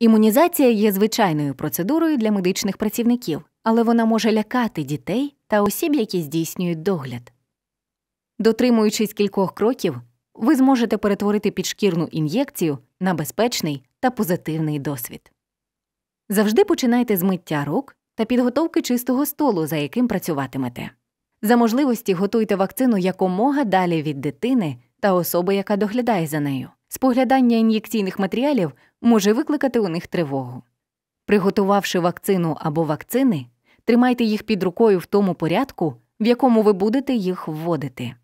Імунізація є звичайною процедурою для медичних працівників, але вона може лякати дітей та осіб, які здійснюють догляд. Дотримуючись кількох кроків, ви зможете перетворити підшкірну ін'єкцію на безпечний та позитивний досвід. Завжди починайте з миття рук та підготовки чистого столу, за яким працюватимете. За можливості готуйте вакцину якомога далі від дитини та особи, яка доглядає за нею. Споглядання ін'єкційних матеріалів може викликати у них тривогу. Приготувавши вакцину або вакцини, тримайте їх під рукою в тому порядку, в якому ви будете їх вводити.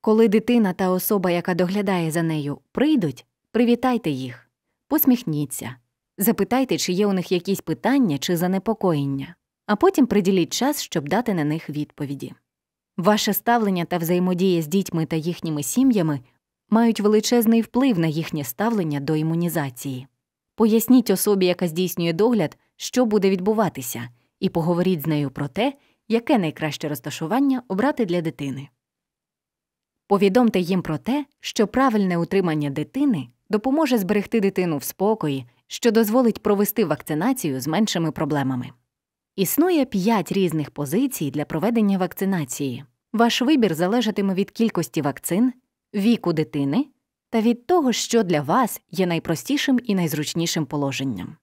Коли дитина та особа, яка доглядає за нею, прийдуть, привітайте їх, посміхніться, запитайте, чи є у них якісь питання чи занепокоєння, а потім приділіть час, щоб дати на них відповіді. Ваше ставлення та взаємодія з дітьми та їхніми сім'ями мають величезний вплив на їхнє ставлення до імунізації. Поясніть особі, яка здійснює догляд, що буде відбуватися, і поговоріть з нею про те, яке найкраще розташування обрати для дитини. Повідомте їм про те, що правильне утримання дитини допоможе зберегти дитину в спокої, що дозволить провести вакцинацію з меншими проблемами. Існує п'ять різних позицій для проведення вакцинації. Ваш вибір залежатиме від кількості вакцин, віку дитини та від того, що для вас є найпростішим і найзручнішим положенням.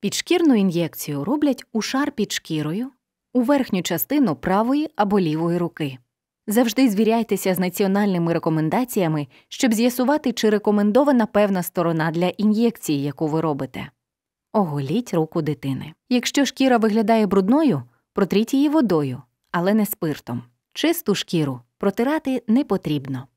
Підшкірну ін'єкцію роблять у шар під шкірою у верхню частину правої або лівої руки. Завжди звіряйтеся з національними рекомендаціями, щоб з'ясувати, чи рекомендована певна сторона для ін'єкції, яку ви робите. Оголіть руку дитини. Якщо шкіра виглядає брудною, протріть її водою, але не спиртом, чисту шкіру протирати не потрібно.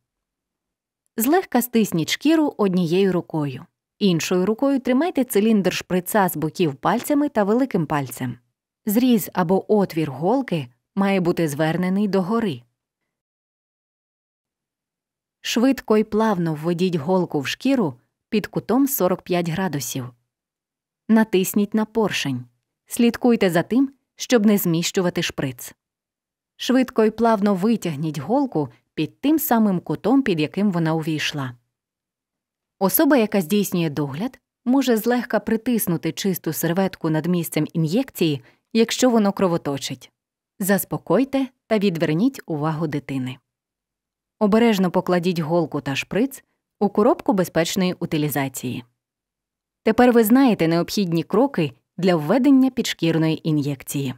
Злегка стисніть шкіру однією рукою. Іншою рукою тримайте циліндр шприца з боків пальцями та великим пальцем. Зріз або отвір голки має бути звернений догори. Швидко і плавно введіть голку в шкіру під кутом 45 градусів. Натисніть на поршень. Слідкуйте за тим, щоб не зміщувати шприц. Швидко і плавно витягніть голку під тим самим кутом, під яким вона увійшла. Особа, яка здійснює догляд, може злегка притиснути чисту серветку над місцем ін'єкції, якщо воно кровоточить. Заспокойте та відверніть увагу дитини. Обережно покладіть голку та шприц у коробку безпечної утилізації. Тепер ви знаєте необхідні кроки для введення підшкірної ін'єкції.